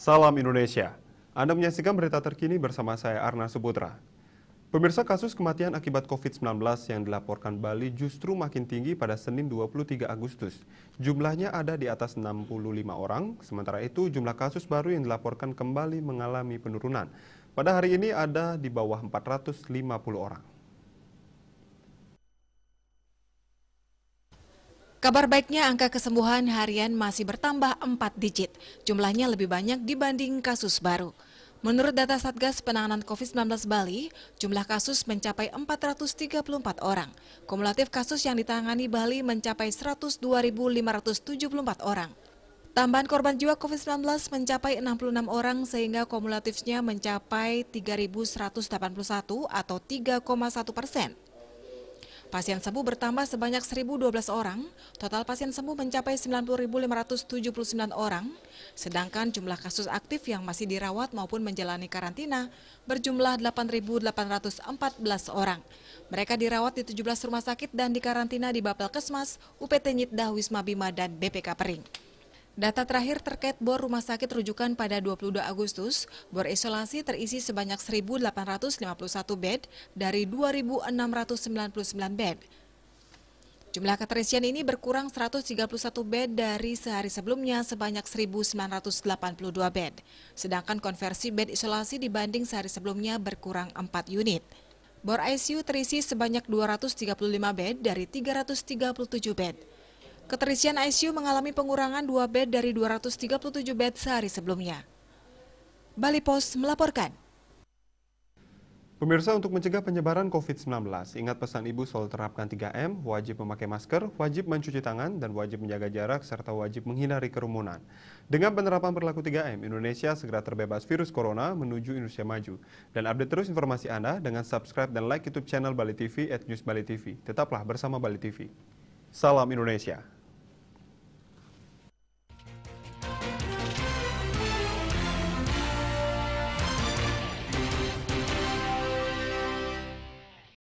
Salam Indonesia. Anda menyaksikan berita terkini bersama saya Arna Subutra. Pemirsa kasus kematian akibat COVID-19 yang dilaporkan Bali justru makin tinggi pada Senin 23 Agustus. Jumlahnya ada di atas 65 orang, sementara itu jumlah kasus baru yang dilaporkan kembali mengalami penurunan. Pada hari ini ada di bawah 450 orang. Kabar baiknya angka kesembuhan harian masih bertambah 4 digit. Jumlahnya lebih banyak dibanding kasus baru. Menurut data Satgas Penanganan COVID-19 Bali, jumlah kasus mencapai 434 orang. Kumulatif kasus yang ditangani Bali mencapai 102.574 orang. Tambahan korban jiwa COVID-19 mencapai 66 orang sehingga kumulatifnya mencapai 3.181 atau 3,1 persen. Pasien sembuh bertambah sebanyak 1.012 orang, total pasien sembuh mencapai 90.579 orang, sedangkan jumlah kasus aktif yang masih dirawat maupun menjalani karantina berjumlah 8.814 orang. Mereka dirawat di 17 rumah sakit dan dikarantina di Bapelkesmas, UPT Nyitda, Wisma Bima dan BPK Pering. Data terakhir terkait bor rumah sakit rujukan pada 22 Agustus, bor isolasi terisi sebanyak 1.851 bed dari 2.699 bed. Jumlah keterisian ini berkurang 131 bed dari sehari sebelumnya sebanyak 1.982 bed. Sedangkan konversi bed isolasi dibanding sehari sebelumnya berkurang 4 unit. Bor ICU terisi sebanyak 235 bed dari 337 bed. Keterisian ICU mengalami pengurangan 2 bed dari 237 bed sehari sebelumnya. Bali Pos melaporkan. Pemirsa untuk mencegah penyebaran COVID-19, ingat pesan ibu soal terapkan 3M, wajib memakai masker, wajib mencuci tangan, dan wajib menjaga jarak serta wajib menghindari kerumunan. Dengan penerapan berlaku 3M, Indonesia segera terbebas virus corona menuju Indonesia maju. Dan update terus informasi Anda dengan subscribe dan like YouTube channel Bali TV at News Bali TV. Tetaplah bersama Bali TV. Salam Indonesia.